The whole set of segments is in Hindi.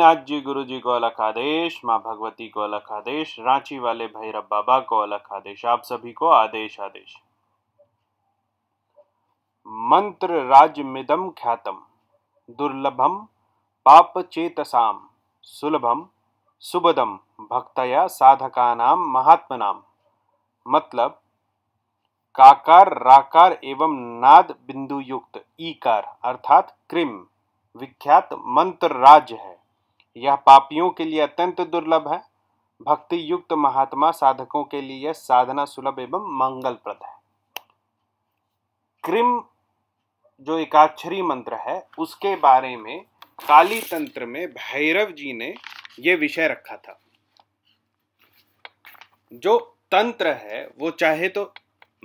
नाथ जी गुरु जी को अलग आदेश माँ भगवती को अलग आदेश रांची वाले भैरव बाबा को अलग आदेश आप सभी को आदेश आदेश मंत्र मिदम ख्यातम दुर्लभम पाप चेतसाम सुलभम सुबदम भक्तया साधका महात्म नाम मतलब काकार राकार एवं नाद बिंदु युक्त ईकार अर्थात क्रिम विख्यात मंत्र राज है यह पापियों के लिए अत्यंत दुर्लभ है भक्ति युक्त महात्मा साधकों के लिए साधना सुलभ एवं मंगलप्रद है क्रिम जो एकाक्षरी मंत्र है उसके बारे में काली तंत्र में भैरव जी ने यह विषय रखा था जो तंत्र है वो चाहे तो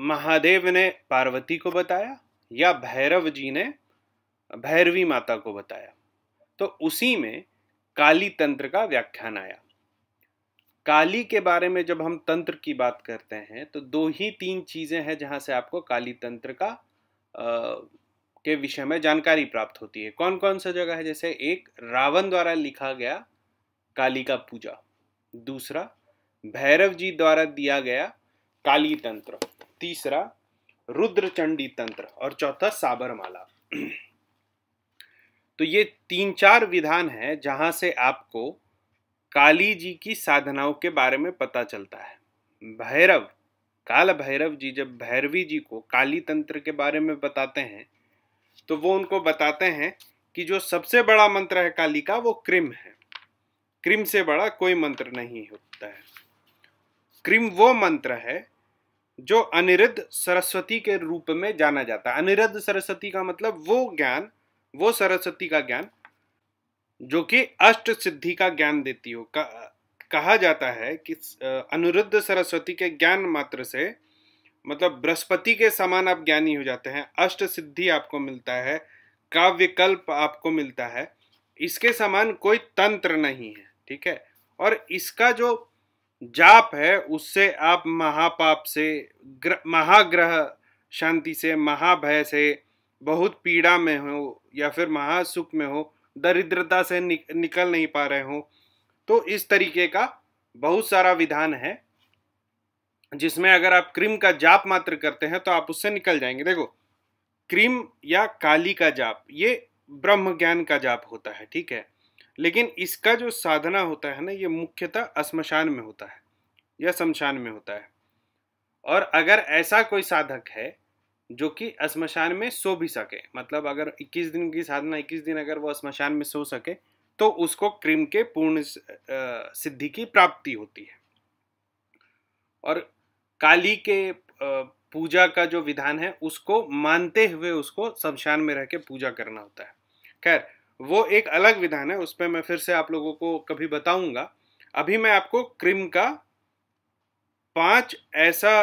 महादेव ने पार्वती को बताया या भैरव जी ने भैरवी माता को बताया तो उसी में काली तंत्र का व्याख्यान आया काली के बारे में जब हम तंत्र की बात करते हैं तो दो ही तीन चीज़ें हैं जहां से आपको काली तंत्र का आ, के विषय में जानकारी प्राप्त होती है कौन कौन सा जगह है जैसे एक रावण द्वारा लिखा गया काली का पूजा दूसरा भैरव जी द्वारा दिया गया काली तंत्र तीसरा रुद्रचंडी तंत्र और चौथा साबरमाला तो ये तीन चार विधान हैं जहाँ से आपको काली जी की साधनाओं के बारे में पता चलता है भैरव काल भैरव जी जब भैरवी जी को काली तंत्र के बारे में बताते हैं तो वो उनको बताते हैं कि जो सबसे बड़ा मंत्र है काली का वो क्रिम है क्रिम से बड़ा कोई मंत्र नहीं होता है क्रिम वो मंत्र है जो अनिरुद्ध सरस्वती के रूप में जाना जाता है अनिरुद्ध सरस्वती का मतलब वो ज्ञान वो सरस्वती का ज्ञान जो कि अष्ट सिद्धि का ज्ञान देती हो कहा जाता है कि अनुरुद्ध सरस्वती के ज्ञान मात्र से मतलब बृहस्पति के समान आप ज्ञानी हो जाते हैं अष्ट सिद्धि आपको मिलता है काव्य कल्प आपको मिलता है इसके समान कोई तंत्र नहीं है ठीक है और इसका जो जाप है उससे आप महापाप से ग्र, महाग्रह शांति से महाभय से बहुत पीड़ा में हो या फिर महासुख में हो दरिद्रता से नि, निकल नहीं पा रहे हो तो इस तरीके का बहुत सारा विधान है जिसमें अगर आप क्रीम का जाप मात्र करते हैं तो आप उससे निकल जाएंगे देखो क्रीम या काली का जाप ये ब्रह्म ज्ञान का जाप होता है ठीक है लेकिन इसका जो साधना होता है ना ये मुख्यतः श्मशान में होता है या शमशान में होता है और अगर ऐसा कोई साधक है जो कि शमशान में सो भी सके मतलब अगर 21 दिन की साधना 21 दिन अगर वो शमशान में सो सके तो उसको क्रीम के पूर्ण सिद्धि की प्राप्ति होती है और काली के पूजा का जो विधान है उसको मानते हुए उसको शमशान में रह के पूजा करना होता है खैर वो एक अलग विधान है उस पर मैं फिर से आप लोगों को कभी बताऊंगा अभी मैं आपको क्रिम का पांच ऐसा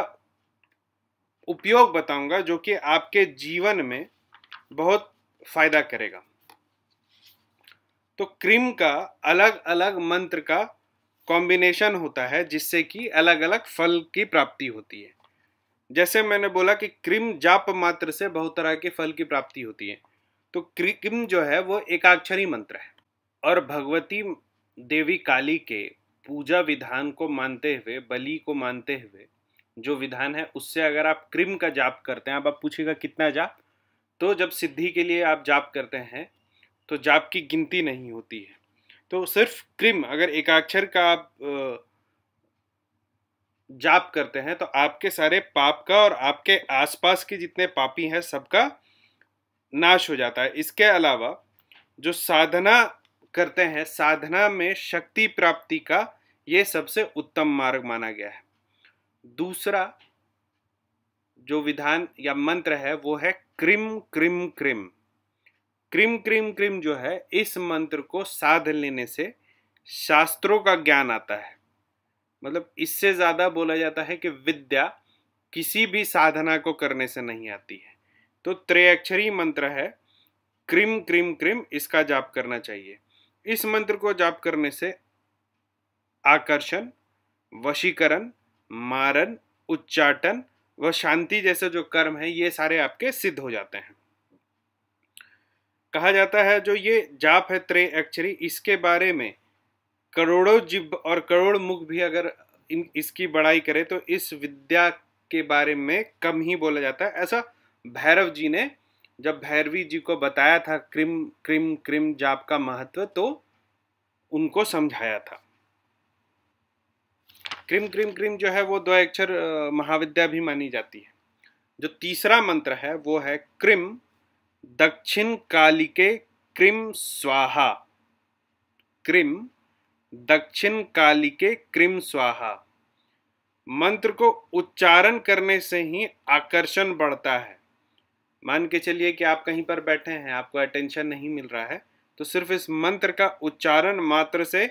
उपयोग बताऊंगा जो कि आपके जीवन में बहुत फायदा करेगा तो क्रीम का अलग अलग मंत्र का कॉम्बिनेशन होता है जिससे कि अलग अलग फल की प्राप्ति होती है जैसे मैंने बोला कि क्रिम जाप मात्र से बहुत तरह के फल की प्राप्ति होती है तो क्रिम जो है वो एकाक्षरी मंत्र है और भगवती देवी काली के पूजा विधान को मानते हुए बलि को मानते हुए जो विधान है उससे अगर आप क्रिम का जाप करते हैं अब आप पूछेगा कितना जाप तो जब सिद्धि के लिए आप जाप करते हैं तो जाप की गिनती नहीं होती है तो सिर्फ क्रिम अगर एकाक्षर का आप जाप करते हैं तो आपके सारे पाप का और आपके आसपास के जितने पापी हैं सबका नाश हो जाता है इसके अलावा जो साधना करते हैं साधना में शक्ति प्राप्ति का ये सबसे उत्तम मार्ग माना गया है दूसरा जो विधान या मंत्र है वो है क्रिम क्रिम क्रिम क्रिम क्रिम क्रिम जो है इस मंत्र को साध लेने से शास्त्रों का ज्ञान आता है मतलब इससे ज़्यादा बोला जाता है कि विद्या किसी भी साधना को करने से नहीं आती है तो त्रयक्षरी मंत्र है क्रिम क्रिम क्रिम इसका जाप करना चाहिए इस मंत्र को जाप करने से आकर्षण वशीकरण मारन उच्चाटन व शांति जैसे जो कर्म है ये सारे आपके सिद्ध हो जाते हैं कहा जाता है जो ये जाप है त्रे अक्षरी इसके बारे में करोड़ों जिब और करोड़ मुख भी अगर इन इसकी बड़ाई करे तो इस विद्या के बारे में कम ही बोला जाता है ऐसा भैरव जी ने जब भैरवी जी को बताया था क्रिम क्रिम क्रिम जाप का महत्व तो उनको समझाया था क्रिम क्रिम क्रिम जो है वो दो अक्षर महाविद्या भी मानी जाती है जो तीसरा मंत्र है वो है क्रिम दक्षिण कालिके क्रिम स्वाहा क्रिम दक्षिण कालिके क्रिम स्वाहा मंत्र को उच्चारण करने से ही आकर्षण बढ़ता है मान के चलिए कि आप कहीं पर बैठे हैं आपको अटेंशन नहीं मिल रहा है तो सिर्फ इस मंत्र का उच्चारण मात्र से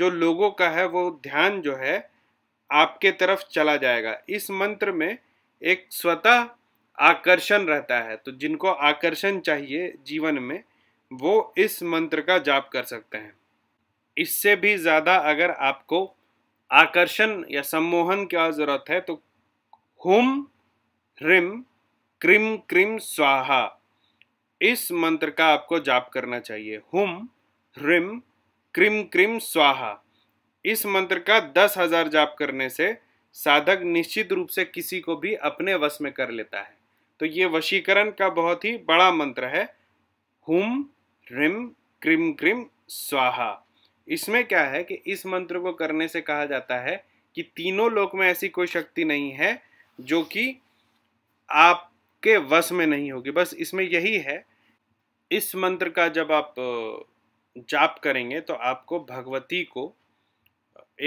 जो लोगों का है वो ध्यान जो है आपके तरफ चला जाएगा इस मंत्र में एक स्वतः आकर्षण रहता है तो जिनको आकर्षण चाहिए जीवन में वो इस मंत्र का जाप कर सकते हैं इससे भी ज़्यादा अगर आपको आकर्षण या सम्मोहन की ज़रूरत है तो हुम ह्रिम क्रिम क्रिम स्वाहा इस मंत्र का आपको जाप करना चाहिए हुम ह्रिम क्रिम क्रिम स्वाहा इस मंत्र का दस हजार जाप करने से साधक निश्चित रूप से किसी को भी अपने वश में कर लेता है तो ये वशीकरण का बहुत ही बड़ा मंत्र है हुम रिम क्रिम क्रिम स्वाहा इसमें क्या है कि इस मंत्र को करने से कहा जाता है कि तीनों लोक में ऐसी कोई शक्ति नहीं है जो कि आपके वश में नहीं होगी बस इसमें यही है इस मंत्र का जब आप जाप करेंगे तो आपको भगवती को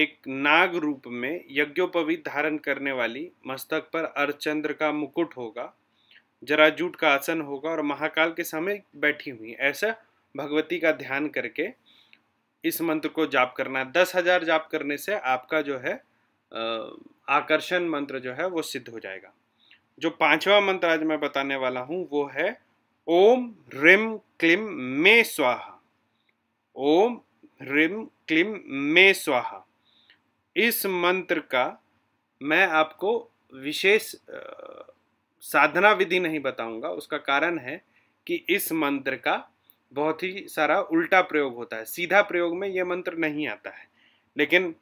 एक नाग रूप में यज्ञोपवीत धारण करने वाली मस्तक पर अर्चंद्र का मुकुट होगा जराजूट का आसन होगा और महाकाल के समय बैठी हुई ऐसा भगवती का ध्यान करके इस मंत्र को जाप करना है दस हजार जाप करने से आपका जो है आकर्षण मंत्र जो है वो सिद्ध हो जाएगा जो पांचवा मंत्र आज मैं बताने वाला हूँ वो है ओम रिम क्लिम मे स्वाहा ओम ह्रीम क्लीम मे स्वाहा इस मंत्र का मैं आपको विशेष साधना विधि नहीं बताऊंगा उसका कारण है कि इस मंत्र का बहुत ही सारा उल्टा प्रयोग होता है सीधा प्रयोग में यह मंत्र नहीं आता है लेकिन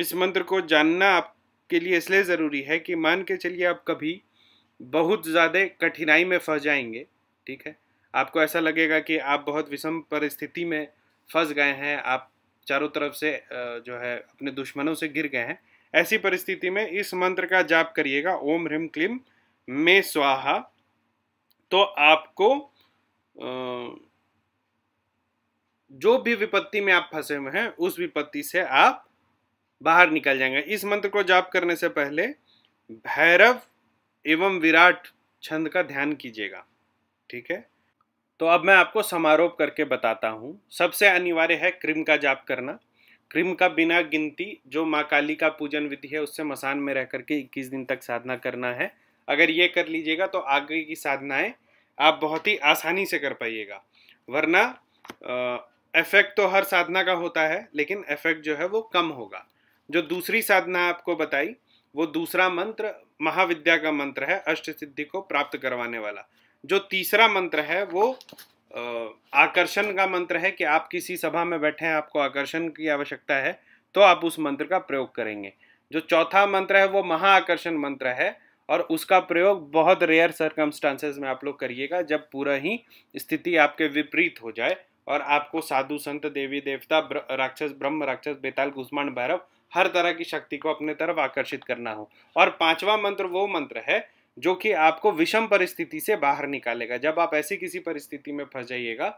इस मंत्र को जानना आपके लिए इसलिए ज़रूरी है कि मान के चलिए आप कभी बहुत ज़्यादा कठिनाई में फंस जाएंगे ठीक है आपको ऐसा लगेगा कि आप बहुत विषम परिस्थिति में फंस गए हैं आप चारों तरफ से जो है अपने दुश्मनों से घिर गए हैं ऐसी परिस्थिति में इस मंत्र का जाप करिएगा ओम ह्रीम क्लीम मे स्वाहा तो आपको जो भी विपत्ति में आप फंसे हुए हैं उस विपत्ति से आप बाहर निकल जाएंगे इस मंत्र को जाप करने से पहले भैरव एवं विराट छंद का ध्यान कीजिएगा ठीक है तो अब मैं आपको समारोह करके बताता हूँ सबसे अनिवार्य है क्रिम का जाप करना क्रिम का बिना गिनती जो माँ काली का पूजन विधि है उससे मसान में रह करके 21 दिन तक साधना करना है अगर ये कर लीजिएगा तो आगे की साधनाएं आप बहुत ही आसानी से कर पाइएगा वरना इफेक्ट तो हर साधना का होता है लेकिन इफेक्ट जो है वो कम होगा जो दूसरी साधना आपको बताई वो दूसरा मंत्र महाविद्या का मंत्र है अष्ट सिद्धि को प्राप्त करवाने वाला जो तीसरा मंत्र है वो आकर्षण का मंत्र है कि आप किसी सभा में बैठे हैं आपको आकर्षण की आवश्यकता है तो आप उस मंत्र का प्रयोग करेंगे जो चौथा मंत्र है वो महाआकर्षण मंत्र है और उसका प्रयोग बहुत रेयर सर्कमस्टांसेस में आप लोग करिएगा जब पूरा ही स्थिति आपके विपरीत हो जाए और आपको साधु संत देवी देवता ब्र, राक्षस ब्रह्म राक्षस बेताल गुस्मान भैरव हर तरह की शक्ति को अपने तरफ आकर्षित करना हो और पांचवा मंत्र वो मंत्र है जो कि आपको विषम परिस्थिति से बाहर निकालेगा जब आप ऐसी किसी परिस्थिति में फंस जाइएगा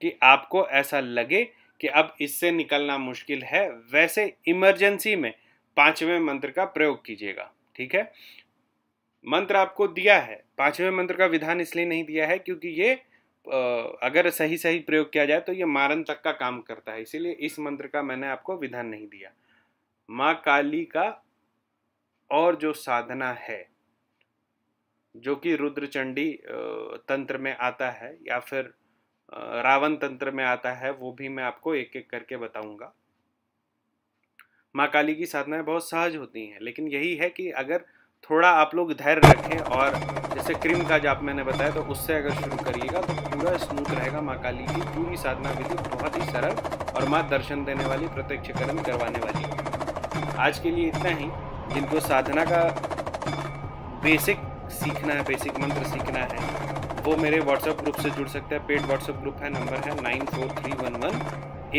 कि आपको ऐसा लगे कि अब इससे निकलना मुश्किल है वैसे इमरजेंसी में पांचवें मंत्र का प्रयोग कीजिएगा ठीक है मंत्र आपको दिया है पांचवें मंत्र का विधान इसलिए नहीं दिया है क्योंकि ये अगर सही सही प्रयोग किया जाए तो ये मारन तक का काम करता है इसीलिए इस मंत्र का मैंने आपको विधान नहीं दिया माँ काली का और जो साधना है जो कि रुद्रचंडी तंत्र में आता है या फिर रावण तंत्र में आता है वो भी मैं आपको एक एक करके बताऊंगा माँ काली की साधनाएं बहुत सहज होती हैं लेकिन यही है कि अगर थोड़ा आप लोग धैर्य रखें और जैसे क्रीम का जाप मैंने बताया तो उससे अगर शुरू करिएगा तो पूरा स्मूथ रहेगा माँ काली की पूरी साधना विधि बहुत ही सरल और माँ दर्शन देने वाली प्रत्यक्षकरण करवाने वाली आज के लिए इतना ही जिनको साधना का बेसिक सीखना है बेसिक मंत्र सीखना है वो मेरे व्हाट्सएप ग्रुप से जुड़ सकते हैं पेड व्हाट्सएप ग्रुप है नंबर है nine four three one one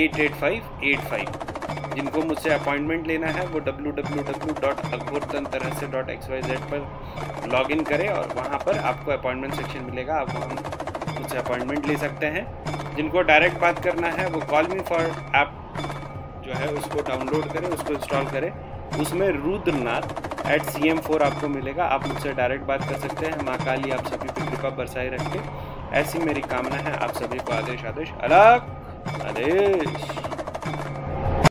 eight eight five eight five जिनको मुझसे अपॉइंटमेंट लेना है वो W W W dot Akbar तरह से डॉट एक्स वाई जेड पर लॉग इन करें और वहाँ पर आपको अपॉइंटमेंट सेक्शन मिलेगा आप वहाँ मुझसे अपॉइंटमेंट ले सकते हैं जिनको डायरेक्ट बात करना है वो कॉल मी फॉर ऐप जो है उसको डाउनलोड करें उसको इंस्टॉल करें उसमें Rudranath at C M four आपको मिलेगा आप मुझसे डायरेक्ट बात कर सकते हैं माँ काली आप सभी पर कृपा बरसाए रखें ऐसी मेरी कामना है आप सभी को आदेश आदेश अलग आदेश